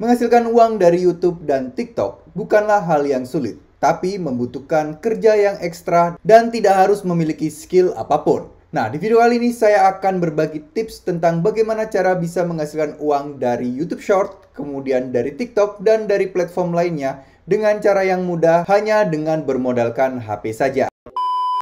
Menghasilkan uang dari YouTube dan TikTok bukanlah hal yang sulit, tapi membutuhkan kerja yang ekstra dan tidak harus memiliki skill apapun. Nah, di video kali ini saya akan berbagi tips tentang bagaimana cara bisa menghasilkan uang dari YouTube Short, kemudian dari TikTok, dan dari platform lainnya dengan cara yang mudah hanya dengan bermodalkan HP saja.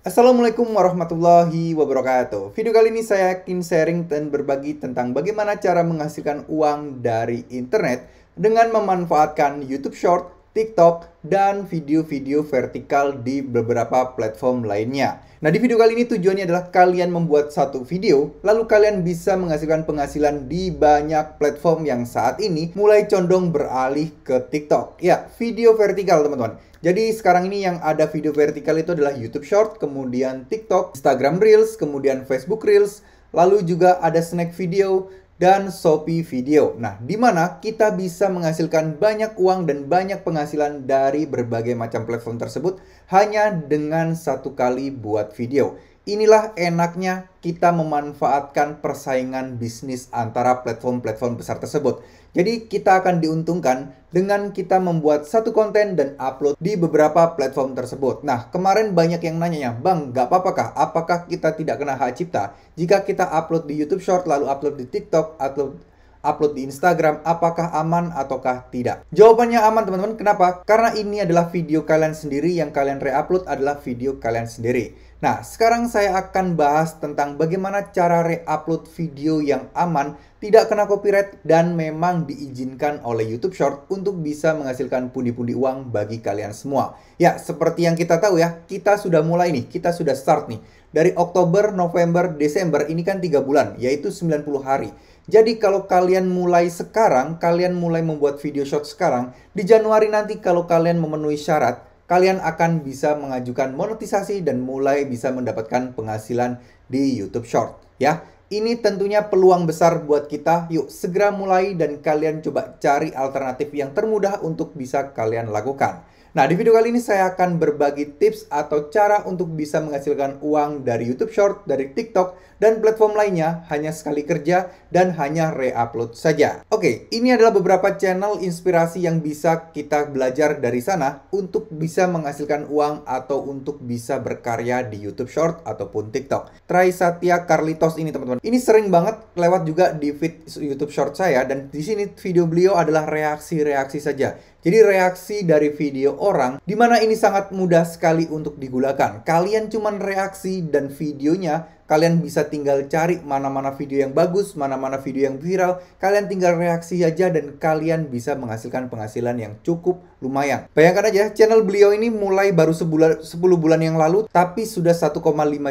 Assalamualaikum warahmatullahi wabarakatuh. Video kali ini saya akan sharing dan berbagi tentang bagaimana cara menghasilkan uang dari internet dengan memanfaatkan YouTube Short, TikTok, dan video-video vertikal di beberapa platform lainnya. Nah, di video kali ini tujuannya adalah kalian membuat satu video, lalu kalian bisa menghasilkan penghasilan di banyak platform yang saat ini mulai condong beralih ke TikTok. Ya, video vertikal, teman-teman. Jadi sekarang ini yang ada video vertikal itu adalah YouTube Short, kemudian TikTok, Instagram Reels, kemudian Facebook Reels, lalu juga ada snack video, dan Shopee Video. Nah, di mana kita bisa menghasilkan banyak uang dan banyak penghasilan dari berbagai macam platform tersebut hanya dengan satu kali buat video. Inilah enaknya kita memanfaatkan persaingan bisnis antara platform-platform besar tersebut. Jadi kita akan diuntungkan dengan kita membuat satu konten dan upload di beberapa platform tersebut. Nah, kemarin banyak yang nanya, Bang, gak apa apakah Apakah kita tidak kena hak cipta? Jika kita upload di YouTube Short, lalu upload di TikTok, atau upload di Instagram, apakah aman ataukah tidak? Jawabannya aman teman-teman, kenapa? Karena ini adalah video kalian sendiri, yang kalian re-upload adalah video kalian sendiri. Nah, sekarang saya akan bahas tentang bagaimana cara re-upload video yang aman, tidak kena copyright, dan memang diizinkan oleh YouTube Short untuk bisa menghasilkan pundi-pundi uang bagi kalian semua. Ya, seperti yang kita tahu ya, kita sudah mulai nih, kita sudah start nih. Dari Oktober, November, Desember, ini kan tiga bulan, yaitu 90 hari. Jadi kalau kalian mulai sekarang, kalian mulai membuat video short sekarang, di Januari nanti kalau kalian memenuhi syarat, kalian akan bisa mengajukan monetisasi dan mulai bisa mendapatkan penghasilan di YouTube Short ya. Ini tentunya peluang besar buat kita. Yuk, segera mulai dan kalian coba cari alternatif yang termudah untuk bisa kalian lakukan. Nah, di video kali ini saya akan berbagi tips atau cara untuk bisa menghasilkan uang dari YouTube Short, dari TikTok, dan platform lainnya hanya sekali kerja dan hanya re-upload saja. Oke, ini adalah beberapa channel inspirasi yang bisa kita belajar dari sana untuk bisa menghasilkan uang atau untuk bisa berkarya di YouTube Short ataupun TikTok. Try Satya Carlitos ini teman-teman. Ini sering banget lewat juga di feed YouTube Short saya dan di sini video beliau adalah reaksi-reaksi saja jadi reaksi dari video orang, di mana ini sangat mudah sekali untuk digunakan. Kalian cuman reaksi dan videonya, kalian bisa tinggal cari mana-mana video yang bagus, mana-mana video yang viral. Kalian tinggal reaksi aja dan kalian bisa menghasilkan penghasilan yang cukup lumayan. Bayangkan aja, channel beliau ini mulai baru sebulan, 10 bulan yang lalu, tapi sudah 1,5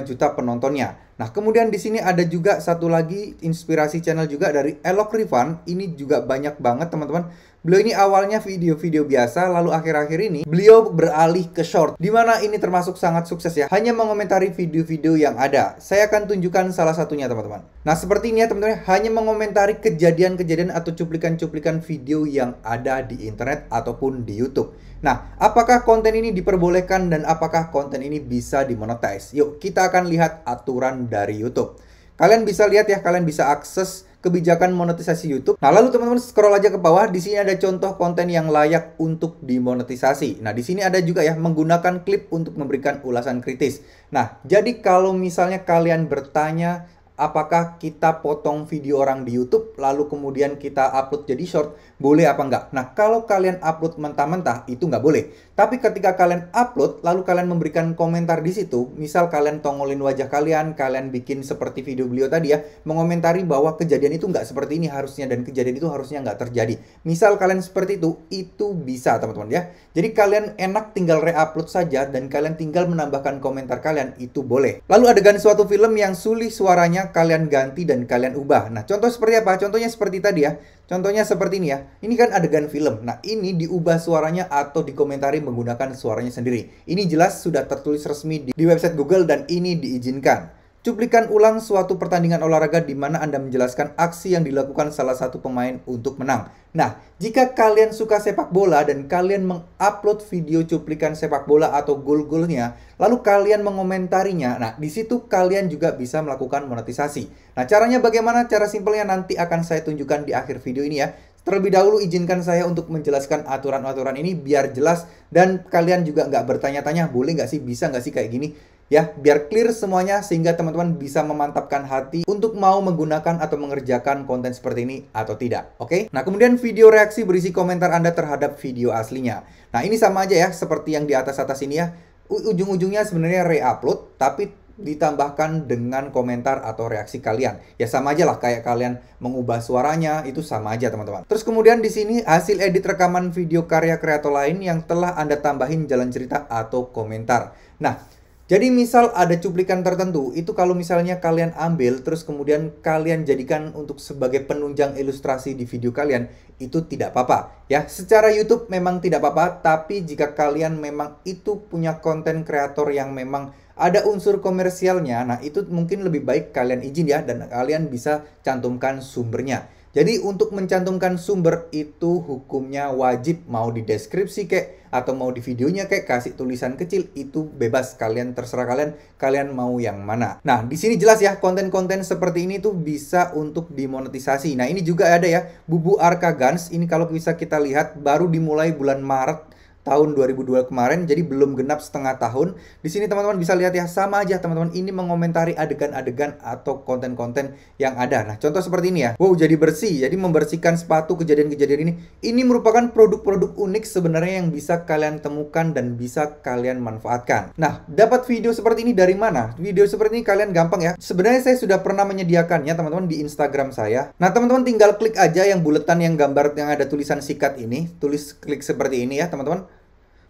juta penontonnya. Nah, kemudian di sini ada juga satu lagi inspirasi channel juga dari Elok Rifan. Ini juga banyak banget teman-teman Beliau ini awalnya video-video biasa, lalu akhir-akhir ini beliau beralih ke short, di mana ini termasuk sangat sukses ya, hanya mengomentari video-video yang ada. Saya akan tunjukkan salah satunya teman-teman. Nah seperti ini ya teman-teman, hanya mengomentari kejadian-kejadian atau cuplikan-cuplikan video yang ada di internet ataupun di YouTube. Nah, apakah konten ini diperbolehkan dan apakah konten ini bisa dimonetize? Yuk, kita akan lihat aturan dari YouTube. Kalian bisa lihat ya, kalian bisa akses kebijakan monetisasi YouTube. Nah, lalu teman-teman scroll aja ke bawah, di sini ada contoh konten yang layak untuk dimonetisasi. Nah, di sini ada juga ya menggunakan klip untuk memberikan ulasan kritis. Nah, jadi kalau misalnya kalian bertanya apakah kita potong video orang di YouTube lalu kemudian kita upload jadi short, boleh apa enggak. Nah, kalau kalian upload mentah-mentah itu enggak boleh. Tapi ketika kalian upload lalu kalian memberikan komentar di situ, misal kalian tongolin wajah kalian, kalian bikin seperti video beliau tadi ya, mengomentari bahwa kejadian itu enggak seperti ini harusnya dan kejadian itu harusnya enggak terjadi. Misal kalian seperti itu, itu bisa teman-teman ya. Jadi kalian enak tinggal re-upload saja dan kalian tinggal menambahkan komentar kalian itu boleh. Lalu adegan suatu film yang sulih suaranya kalian ganti dan kalian ubah. Nah, contoh seperti apa? Contohnya seperti tadi ya. Contohnya seperti ini ya. Ini kan adegan film. Nah, ini diubah suaranya atau dikomentari menggunakan suaranya sendiri. Ini jelas sudah tertulis resmi di, di website Google dan ini diizinkan. Cuplikan ulang suatu pertandingan olahraga di mana Anda menjelaskan aksi yang dilakukan salah satu pemain untuk menang. Nah, jika kalian suka sepak bola dan kalian mengupload video cuplikan sepak bola atau gol-golnya, lalu kalian mengomentarinya, nah di situ kalian juga bisa melakukan monetisasi. Nah, caranya bagaimana? Cara simpelnya nanti akan saya tunjukkan di akhir video ini ya. Terlebih dahulu izinkan saya untuk menjelaskan aturan-aturan ini biar jelas dan kalian juga nggak bertanya-tanya boleh nggak sih, bisa nggak sih kayak gini ya biar clear semuanya sehingga teman-teman bisa memantapkan hati untuk mau menggunakan atau mengerjakan konten seperti ini atau tidak oke okay? nah kemudian video reaksi berisi komentar anda terhadap video aslinya nah ini sama aja ya seperti yang di atas atas ini ya ujung-ujungnya sebenarnya reupload tapi ditambahkan dengan komentar atau reaksi kalian. Ya sama aja lah kayak kalian mengubah suaranya itu sama aja teman-teman. Terus kemudian di sini hasil edit rekaman video karya kreator lain yang telah Anda tambahin jalan cerita atau komentar. Nah, jadi misal ada cuplikan tertentu, itu kalau misalnya kalian ambil terus kemudian kalian jadikan untuk sebagai penunjang ilustrasi di video kalian, itu tidak apa-apa ya. Secara YouTube memang tidak apa-apa, tapi jika kalian memang itu punya konten kreator yang memang ada unsur komersialnya, nah itu mungkin lebih baik kalian izin ya dan kalian bisa cantumkan sumbernya. Jadi untuk mencantumkan sumber itu hukumnya wajib mau di deskripsi kek atau mau di videonya kek kasih tulisan kecil itu bebas kalian terserah kalian kalian mau yang mana. Nah, di sini jelas ya konten-konten seperti ini tuh bisa untuk dimonetisasi. Nah, ini juga ada ya Bubu Arka Guns ini kalau bisa kita lihat baru dimulai bulan Maret tahun 2002 kemarin, jadi belum genap setengah tahun. Di sini teman-teman bisa lihat ya, sama aja teman-teman ini mengomentari adegan-adegan atau konten-konten yang ada. Nah, contoh seperti ini ya. Wow, jadi bersih. Jadi membersihkan sepatu kejadian-kejadian ini. Ini merupakan produk-produk unik sebenarnya yang bisa kalian temukan dan bisa kalian manfaatkan. Nah, dapat video seperti ini dari mana? Video seperti ini kalian gampang ya. Sebenarnya saya sudah pernah menyediakannya teman-teman di Instagram saya. Nah, teman-teman tinggal klik aja yang buletan yang gambar yang ada tulisan sikat ini. Tulis klik seperti ini ya, teman-teman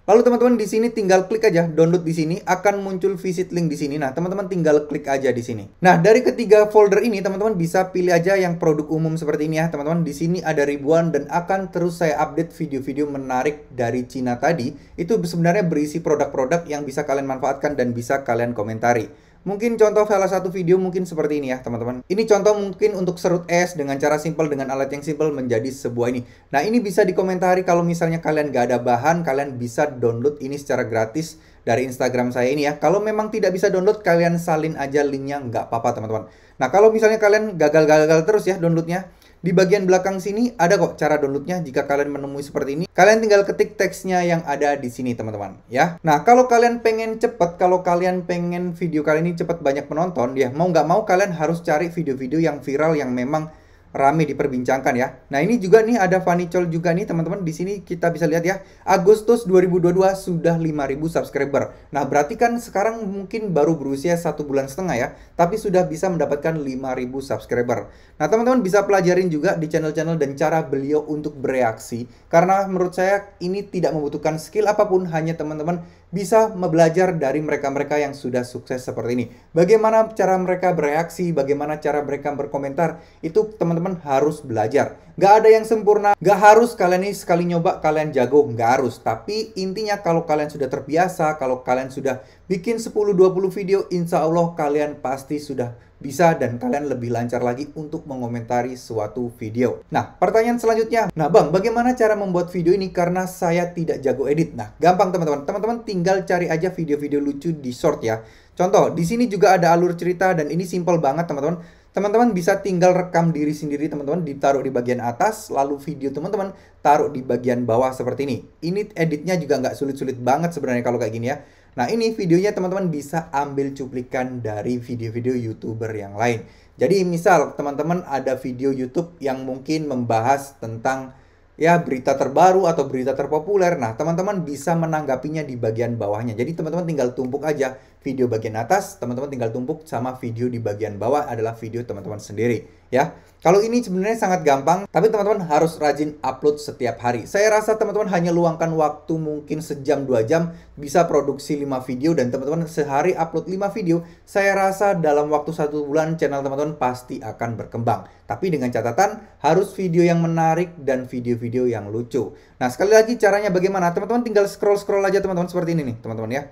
Lalu teman-teman di sini tinggal klik aja download di sini akan muncul visit link di sini. Nah, teman-teman tinggal klik aja di sini. Nah, dari ketiga folder ini teman-teman bisa pilih aja yang produk umum seperti ini ya, teman-teman. Di sini ada ribuan dan akan terus saya update video-video menarik dari Cina tadi. Itu sebenarnya berisi produk-produk yang bisa kalian manfaatkan dan bisa kalian komentari. Mungkin contoh salah satu video mungkin seperti ini ya teman-teman. Ini contoh mungkin untuk serut es dengan cara simple dengan alat yang simple menjadi sebuah ini. Nah ini bisa dikomentari kalau misalnya kalian gak ada bahan, kalian bisa download ini secara gratis dari Instagram saya ini ya. Kalau memang tidak bisa download, kalian salin aja linknya nggak apa-apa teman-teman. Nah kalau misalnya kalian gagal-gagal terus ya downloadnya, di bagian belakang sini ada kok cara downloadnya jika kalian menemui seperti ini. Kalian tinggal ketik teksnya yang ada di sini teman-teman ya. Nah kalau kalian pengen cepet, kalau kalian pengen video kali ini cepet banyak penonton ya mau nggak mau kalian harus cari video-video yang viral yang memang rame diperbincangkan ya. Nah ini juga nih ada Fanny Chol juga nih teman-teman di sini kita bisa lihat ya Agustus 2022 sudah 5000 subscriber. Nah berarti kan sekarang mungkin baru berusia satu bulan setengah ya, tapi sudah bisa mendapatkan 5000 subscriber. Nah teman-teman bisa pelajarin juga di channel-channel dan cara beliau untuk bereaksi karena menurut saya ini tidak membutuhkan skill apapun hanya teman-teman bisa belajar dari mereka-mereka yang sudah sukses seperti ini. Bagaimana cara mereka bereaksi, bagaimana cara mereka berkomentar, itu teman-teman harus belajar. Gak ada yang sempurna. gak harus kalian ini sekali nyoba kalian jago. gak harus. Tapi intinya kalau kalian sudah terbiasa, kalau kalian sudah bikin 10-20 video, insya Allah kalian pasti sudah bisa dan kalian lebih lancar lagi untuk mengomentari suatu video. Nah, pertanyaan selanjutnya. Nah, Bang, bagaimana cara membuat video ini karena saya tidak jago edit? Nah, gampang teman-teman. Teman-teman tinggal cari aja video-video lucu di short ya. Contoh, di sini juga ada alur cerita dan ini simple banget teman-teman teman-teman bisa tinggal rekam diri sendiri teman-teman ditaruh di bagian atas lalu video teman-teman taruh di bagian bawah seperti ini ini editnya juga nggak sulit-sulit banget sebenarnya kalau kayak gini ya nah ini videonya teman-teman bisa ambil cuplikan dari video-video youtuber yang lain jadi misal teman-teman ada video YouTube yang mungkin membahas tentang ya berita terbaru atau berita terpopuler. Nah, teman-teman bisa menanggapinya di bagian bawahnya. Jadi teman-teman tinggal tumpuk aja video bagian atas, teman-teman tinggal tumpuk sama video di bagian bawah adalah video teman-teman sendiri ya. Kalau ini sebenarnya sangat gampang, tapi teman-teman harus rajin upload setiap hari. Saya rasa teman-teman hanya luangkan waktu mungkin sejam dua jam bisa produksi 5 video dan teman-teman sehari upload 5 video, saya rasa dalam waktu satu bulan channel teman-teman pasti akan berkembang. Tapi dengan catatan harus video yang menarik dan video-video yang lucu. Nah, sekali lagi caranya bagaimana? Teman-teman tinggal scroll-scroll aja teman-teman seperti ini nih, teman-teman ya.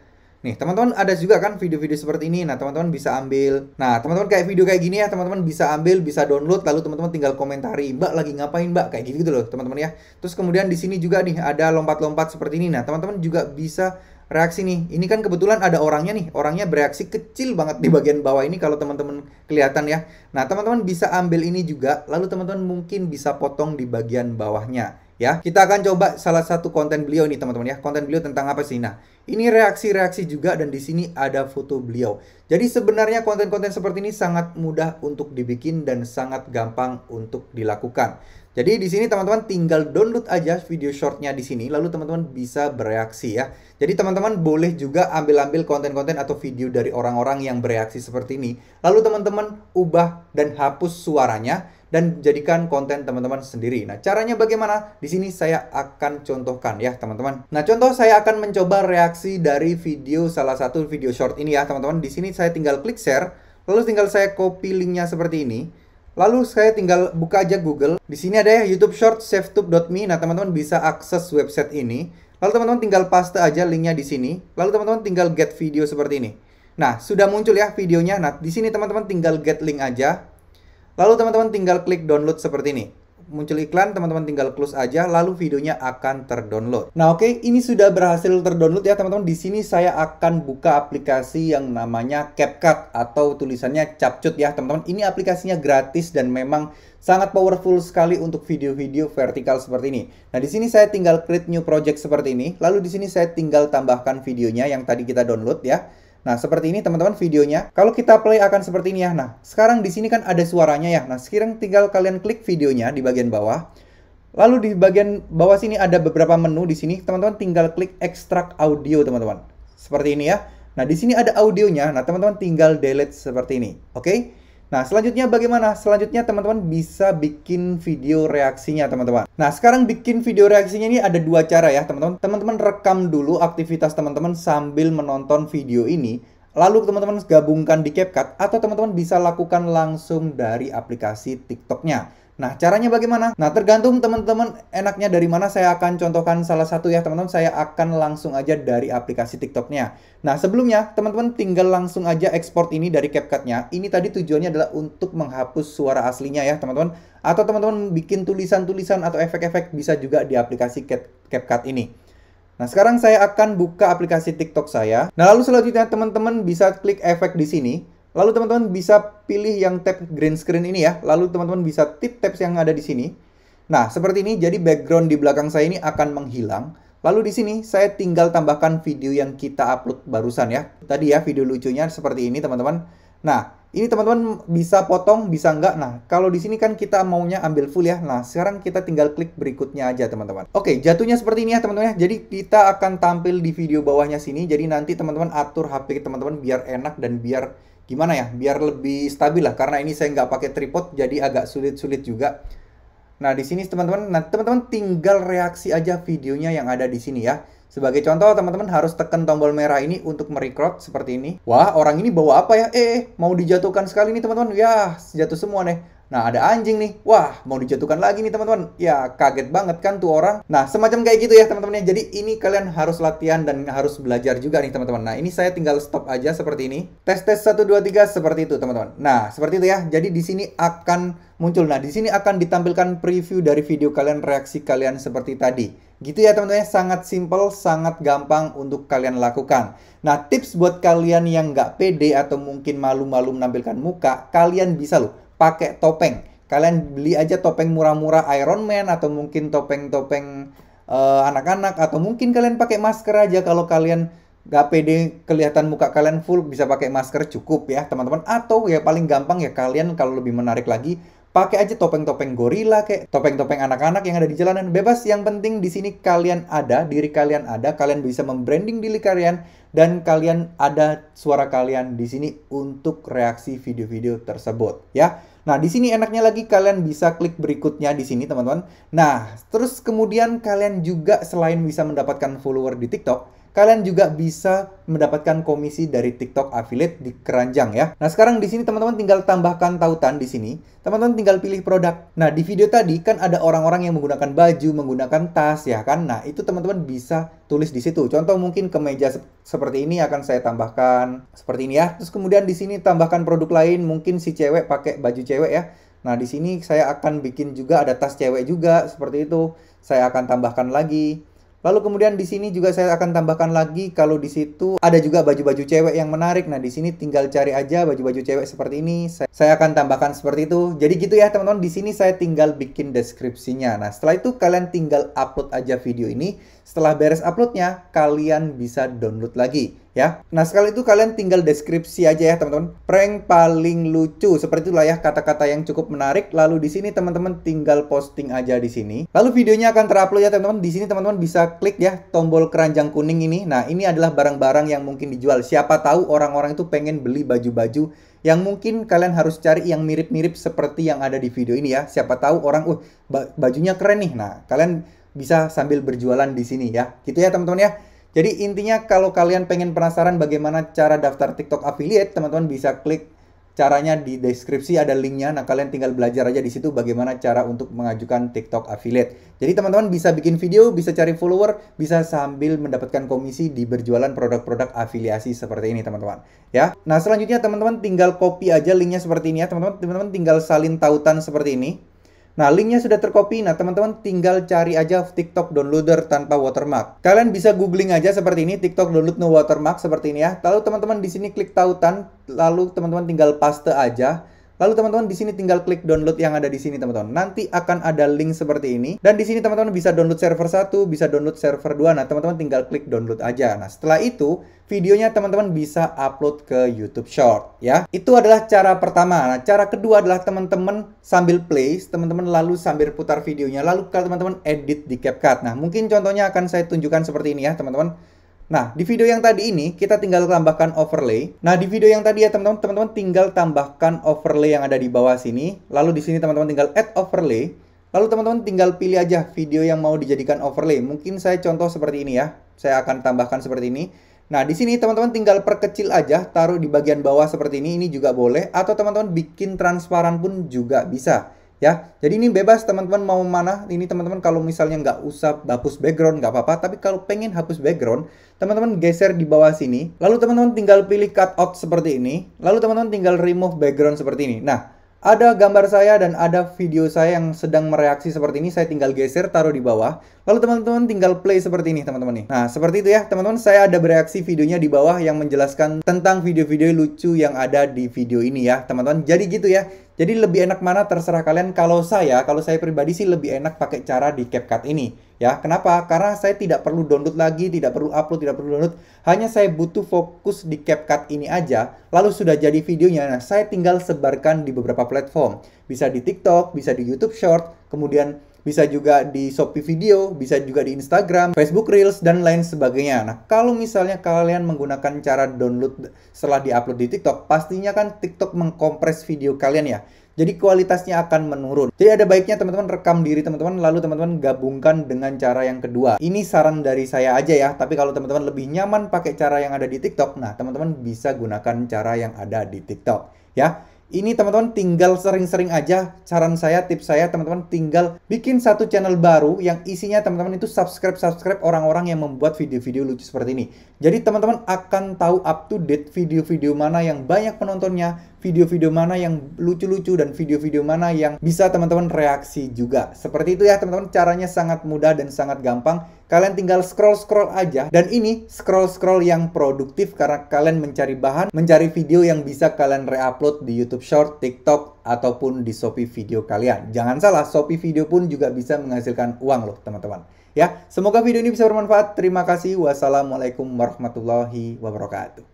Nih, teman-teman ada juga kan video-video seperti ini. Nah, teman-teman bisa ambil. Nah, teman-teman kayak video kayak gini ya, teman-teman bisa ambil, bisa download lalu teman-teman tinggal komentari, "Mbak lagi ngapain, Mbak?" kayak gitu, gitu loh, teman-teman ya. Terus kemudian di sini juga nih ada lompat-lompat seperti ini. Nah, teman-teman juga bisa reaksi nih. Ini kan kebetulan ada orangnya nih. Orangnya bereaksi kecil banget di bagian bawah ini kalau teman-teman kelihatan ya. Nah, teman-teman bisa ambil ini juga lalu teman-teman mungkin bisa potong di bagian bawahnya ya. Kita akan coba salah satu konten beliau nih teman-teman ya. Konten beliau tentang apa sih? Nah, ini reaksi-reaksi juga dan di sini ada foto beliau. Jadi sebenarnya konten-konten seperti ini sangat mudah untuk dibikin dan sangat gampang untuk dilakukan. Jadi di sini teman-teman tinggal download aja video shortnya di sini, lalu teman-teman bisa bereaksi ya. Jadi teman-teman boleh juga ambil-ambil konten-konten atau video dari orang-orang yang bereaksi seperti ini, lalu teman-teman ubah dan hapus suaranya dan jadikan konten teman-teman sendiri. Nah, caranya bagaimana? Di sini saya akan contohkan ya, teman-teman. Nah, contoh saya akan mencoba reaksi dari video salah satu video short ini ya, teman-teman. Di sini saya tinggal klik share, lalu tinggal saya copy linknya seperti ini. Lalu saya tinggal buka aja Google. Di sini ada ya YouTube Short SafeTube.me. Nah, teman-teman bisa akses website ini. Lalu teman-teman tinggal paste aja linknya di sini. Lalu teman-teman tinggal get video seperti ini. Nah, sudah muncul ya videonya. Nah, di sini teman-teman tinggal get link aja. Lalu teman-teman tinggal klik download seperti ini. Muncul iklan, teman-teman tinggal close aja, lalu videonya akan terdownload. Nah oke, okay, ini sudah berhasil terdownload ya teman-teman. Di sini saya akan buka aplikasi yang namanya CapCut atau tulisannya Capcut ya teman-teman. Ini aplikasinya gratis dan memang sangat powerful sekali untuk video-video vertikal seperti ini. Nah di sini saya tinggal create new project seperti ini. Lalu di sini saya tinggal tambahkan videonya yang tadi kita download ya. Nah, seperti ini teman-teman videonya. Kalau kita play akan seperti ini ya. Nah, sekarang di sini kan ada suaranya ya. Nah, sekarang tinggal kalian klik videonya di bagian bawah. Lalu di bagian bawah sini ada beberapa menu di sini. Teman-teman tinggal klik ekstrak audio, teman-teman. Seperti ini ya. Nah, di sini ada audionya. Nah, teman-teman tinggal delete seperti ini. Oke? Okay? Nah, selanjutnya bagaimana? Selanjutnya teman-teman bisa bikin video reaksinya, teman-teman. Nah, sekarang bikin video reaksinya ini ada dua cara ya, teman-teman. Teman-teman rekam dulu aktivitas teman-teman sambil menonton video ini. Lalu teman-teman gabungkan di CapCut atau teman-teman bisa lakukan langsung dari aplikasi TikToknya. Nah, caranya bagaimana? Nah, tergantung teman-teman enaknya dari mana saya akan contohkan salah satu ya, teman-teman. Saya akan langsung aja dari aplikasi TikToknya. Nah, sebelumnya, teman-teman tinggal langsung aja ekspor ini dari CapCut-nya. Ini tadi tujuannya adalah untuk menghapus suara aslinya ya, teman-teman. Atau teman-teman bikin tulisan-tulisan atau efek-efek bisa juga di aplikasi Cap CapCut ini. Nah, sekarang saya akan buka aplikasi TikTok saya. Nah, lalu selanjutnya teman-teman bisa klik efek di sini. Lalu teman-teman bisa pilih yang tab green screen ini ya. Lalu teman-teman bisa tip tabs yang ada di sini. Nah, seperti ini. Jadi background di belakang saya ini akan menghilang. Lalu di sini saya tinggal tambahkan video yang kita upload barusan ya. Tadi ya video lucunya seperti ini teman-teman. Nah, ini teman-teman bisa potong, bisa enggak. Nah, kalau di sini kan kita maunya ambil full ya. Nah, sekarang kita tinggal klik berikutnya aja, teman-teman. Oke, jatuhnya seperti ini ya, teman-teman. Ya. Jadi, kita akan tampil di video bawahnya sini. Jadi, nanti teman-teman atur HP teman-teman biar enak dan biar gimana ya biar lebih stabil lah karena ini saya nggak pakai tripod jadi agak sulit-sulit juga nah di sini teman-teman nah teman-teman tinggal reaksi aja videonya yang ada di sini ya sebagai contoh teman-teman harus tekan tombol merah ini untuk merecord seperti ini wah orang ini bawa apa ya eh, eh mau dijatuhkan sekali nih teman-teman ya jatuh semua nih Nah, ada anjing nih. Wah, mau dijatuhkan lagi nih, teman-teman. Ya, kaget banget kan tuh orang. Nah, semacam kayak gitu ya, teman-teman. Ya. Jadi, ini kalian harus latihan dan harus belajar juga nih, teman-teman. Nah, ini saya tinggal stop aja seperti ini. Tes-tes 1, 2, 3, seperti itu, teman-teman. Nah, seperti itu ya. Jadi, di sini akan muncul. Nah, di sini akan ditampilkan preview dari video kalian, reaksi kalian seperti tadi. Gitu ya teman-teman, ya. sangat simple, sangat gampang untuk kalian lakukan. Nah, tips buat kalian yang nggak pede atau mungkin malu-malu menampilkan muka, kalian bisa loh pakai topeng. Kalian beli aja topeng murah-murah Iron Man atau mungkin topeng-topeng uh, anak-anak atau mungkin kalian pakai masker aja kalau kalian gak pede kelihatan muka kalian full bisa pakai masker cukup ya teman-teman atau ya paling gampang ya kalian kalau lebih menarik lagi pakai aja topeng-topeng gorila kayak topeng-topeng anak-anak yang ada di jalanan bebas yang penting di sini kalian ada diri kalian ada kalian bisa membranding diri kalian dan kalian ada suara kalian di sini untuk reaksi video-video tersebut ya. Nah, di sini enaknya lagi kalian bisa klik berikutnya di sini teman-teman. Nah, terus kemudian kalian juga selain bisa mendapatkan follower di TikTok, kalian juga bisa mendapatkan komisi dari TikTok affiliate di keranjang ya. Nah, sekarang di sini teman-teman tinggal tambahkan tautan di sini. Teman-teman tinggal pilih produk. Nah, di video tadi kan ada orang-orang yang menggunakan baju, menggunakan tas ya kan. Nah, itu teman-teman bisa tulis di situ. Contoh mungkin kemeja se seperti ini akan saya tambahkan seperti ini ya. Terus kemudian di sini tambahkan produk lain, mungkin si cewek pakai baju cewek ya. Nah, di sini saya akan bikin juga ada tas cewek juga seperti itu. Saya akan tambahkan lagi. Lalu kemudian di sini juga saya akan tambahkan lagi kalau di situ ada juga baju-baju cewek yang menarik. Nah, di sini tinggal cari aja baju-baju cewek seperti ini. Saya, akan tambahkan seperti itu. Jadi gitu ya, teman-teman. Di sini saya tinggal bikin deskripsinya. Nah, setelah itu kalian tinggal upload aja video ini. Setelah beres uploadnya, kalian bisa download lagi ya. Nah, sekali itu kalian tinggal deskripsi aja ya, teman-teman. Prank paling lucu. Seperti itulah ya kata-kata yang cukup menarik. Lalu di sini teman-teman tinggal posting aja di sini. Lalu videonya akan terupload ya, teman-teman. Di sini teman-teman bisa klik ya tombol keranjang kuning ini. Nah, ini adalah barang-barang yang mungkin dijual. Siapa tahu orang-orang itu pengen beli baju-baju yang mungkin kalian harus cari yang mirip-mirip seperti yang ada di video ini ya. Siapa tahu orang, uh, bajunya keren nih. Nah, kalian bisa sambil berjualan di sini ya. Gitu ya, teman-teman ya. Jadi intinya kalau kalian pengen penasaran bagaimana cara daftar TikTok affiliate, teman-teman bisa klik caranya di deskripsi ada linknya. Nah kalian tinggal belajar aja di situ bagaimana cara untuk mengajukan TikTok affiliate. Jadi teman-teman bisa bikin video, bisa cari follower, bisa sambil mendapatkan komisi di berjualan produk-produk afiliasi seperti ini teman-teman. Ya. Nah selanjutnya teman-teman tinggal copy aja linknya seperti ini ya teman-teman. Teman-teman tinggal salin tautan seperti ini. Nah, linknya sudah terkopi Nah, teman-teman tinggal cari aja TikTok downloader tanpa watermark. Kalian bisa googling aja seperti ini, TikTok download no watermark seperti ini ya. Lalu teman-teman di sini klik tautan, lalu teman-teman tinggal paste aja. Lalu teman-teman di sini tinggal klik download yang ada di sini teman-teman. Nanti akan ada link seperti ini dan di sini teman-teman bisa download server 1, bisa download server 2. Nah, teman-teman tinggal klik download aja. Nah, setelah itu videonya teman-teman bisa upload ke YouTube Short ya. Itu adalah cara pertama. Nah, cara kedua adalah teman-teman sambil play, teman-teman lalu sambil putar videonya, lalu teman-teman edit di CapCut. Nah, mungkin contohnya akan saya tunjukkan seperti ini ya, teman-teman. Nah, di video yang tadi ini kita tinggal tambahkan overlay. Nah, di video yang tadi ya teman-teman, teman-teman tinggal tambahkan overlay yang ada di bawah sini. Lalu di sini teman-teman tinggal add overlay. Lalu teman-teman tinggal pilih aja video yang mau dijadikan overlay. Mungkin saya contoh seperti ini ya. Saya akan tambahkan seperti ini. Nah, di sini teman-teman tinggal perkecil aja, taruh di bagian bawah seperti ini, ini juga boleh. Atau teman-teman bikin transparan pun juga bisa ya. Jadi ini bebas teman-teman mau mana. Ini teman-teman kalau misalnya nggak usah hapus background nggak apa-apa. Tapi kalau pengen hapus background, teman-teman geser di bawah sini. Lalu teman-teman tinggal pilih cut out seperti ini. Lalu teman-teman tinggal remove background seperti ini. Nah, ada gambar saya dan ada video saya yang sedang mereaksi seperti ini. Saya tinggal geser, taruh di bawah. Lalu teman-teman tinggal play seperti ini, teman-teman. nih. Nah, seperti itu ya. Teman-teman, saya ada bereaksi videonya di bawah yang menjelaskan tentang video-video lucu yang ada di video ini ya, teman-teman. Jadi gitu ya. Jadi lebih enak mana terserah kalian. Kalau saya, kalau saya pribadi sih lebih enak pakai cara di CapCut ini. Ya, kenapa? Karena saya tidak perlu download lagi, tidak perlu upload, tidak perlu download. Hanya saya butuh fokus di CapCut ini aja. Lalu sudah jadi videonya. Nah, saya tinggal sebarkan di beberapa platform. Bisa di TikTok, bisa di YouTube Short, kemudian bisa juga di Shopee Video, bisa juga di Instagram, Facebook Reels, dan lain sebagainya. Nah, kalau misalnya kalian menggunakan cara download setelah diupload di TikTok, pastinya kan TikTok mengkompres video kalian ya. Jadi kualitasnya akan menurun. Jadi ada baiknya teman-teman rekam diri teman-teman lalu teman-teman gabungkan dengan cara yang kedua. Ini saran dari saya aja ya, tapi kalau teman-teman lebih nyaman pakai cara yang ada di TikTok, nah teman-teman bisa gunakan cara yang ada di TikTok ya. Ini teman-teman tinggal sering-sering aja saran saya, tips saya teman-teman tinggal bikin satu channel baru yang isinya teman-teman itu subscribe-subscribe orang-orang yang membuat video-video lucu seperti ini. Jadi teman-teman akan tahu up to date video-video mana yang banyak penontonnya, video-video mana yang lucu-lucu dan video-video mana yang bisa teman-teman reaksi juga. Seperti itu ya teman-teman, caranya sangat mudah dan sangat gampang. Kalian tinggal scroll-scroll aja dan ini scroll-scroll yang produktif karena kalian mencari bahan, mencari video yang bisa kalian reupload di YouTube Short, TikTok ataupun di Shopee video kalian. Jangan salah, Shopee video pun juga bisa menghasilkan uang loh, teman-teman. Ya, semoga video ini bisa bermanfaat. Terima kasih. Wassalamualaikum warahmatullahi wabarakatuh.